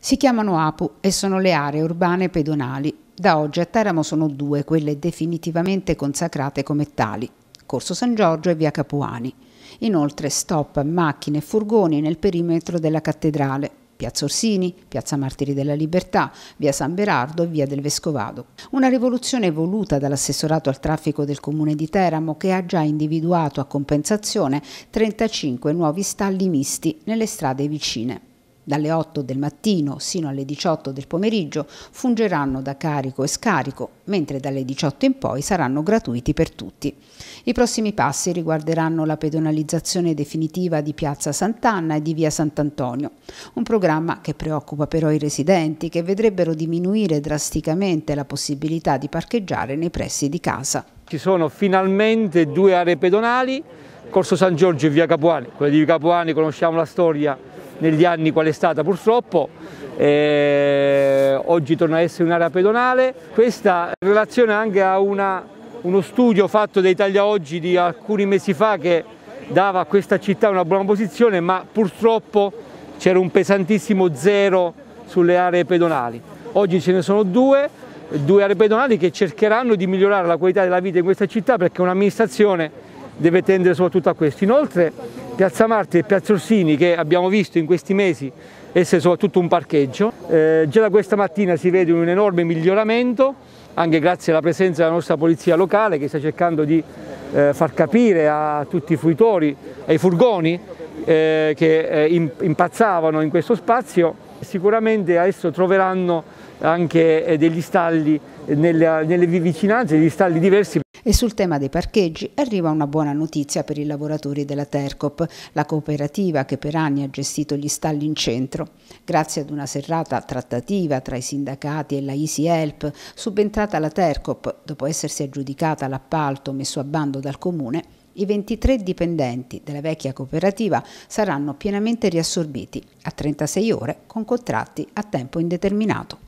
Si chiamano APU e sono le aree urbane pedonali. Da oggi a Teramo sono due quelle definitivamente consacrate come tali, Corso San Giorgio e Via Capuani. Inoltre stop macchine e furgoni nel perimetro della cattedrale, Piazza Orsini, Piazza Martiri della Libertà, Via San Berardo e Via del Vescovado. Una rivoluzione voluta dall'assessorato al traffico del comune di Teramo che ha già individuato a compensazione 35 nuovi stalli misti nelle strade vicine dalle 8 del mattino sino alle 18 del pomeriggio fungeranno da carico e scarico, mentre dalle 18 in poi saranno gratuiti per tutti. I prossimi passi riguarderanno la pedonalizzazione definitiva di Piazza Sant'Anna e di Via Sant'Antonio, un programma che preoccupa però i residenti che vedrebbero diminuire drasticamente la possibilità di parcheggiare nei pressi di casa. Ci sono finalmente due aree pedonali, Corso San Giorgio e Via Capuani, Quelle di Via Capuani conosciamo la storia negli anni qual è stata purtroppo, eh, oggi torna a essere un'area pedonale. Questa in relazione anche a una, uno studio fatto da Italia Oggi di alcuni mesi fa che dava a questa città una buona posizione, ma purtroppo c'era un pesantissimo zero sulle aree pedonali. Oggi ce ne sono due, due aree pedonali che cercheranno di migliorare la qualità della vita in questa città perché un'amministrazione deve tendere soprattutto a questo. Inoltre Piazza Marte e Piazza Orsini che abbiamo visto in questi mesi essere soprattutto un parcheggio. Eh, già da questa mattina si vede un enorme miglioramento, anche grazie alla presenza della nostra polizia locale che sta cercando di eh, far capire a tutti i fruitori, ai furgoni eh, che eh, impazzavano in questo spazio, sicuramente adesso troveranno anche eh, degli stalli nelle, nelle vicinanze, degli stalli diversi. E sul tema dei parcheggi arriva una buona notizia per i lavoratori della Tercop, la cooperativa che per anni ha gestito gli stalli in centro. Grazie ad una serrata trattativa tra i sindacati e la Easy Help, subentrata la Tercop, dopo essersi aggiudicata l'appalto messo a bando dal comune, i 23 dipendenti della vecchia cooperativa saranno pienamente riassorbiti a 36 ore con contratti a tempo indeterminato.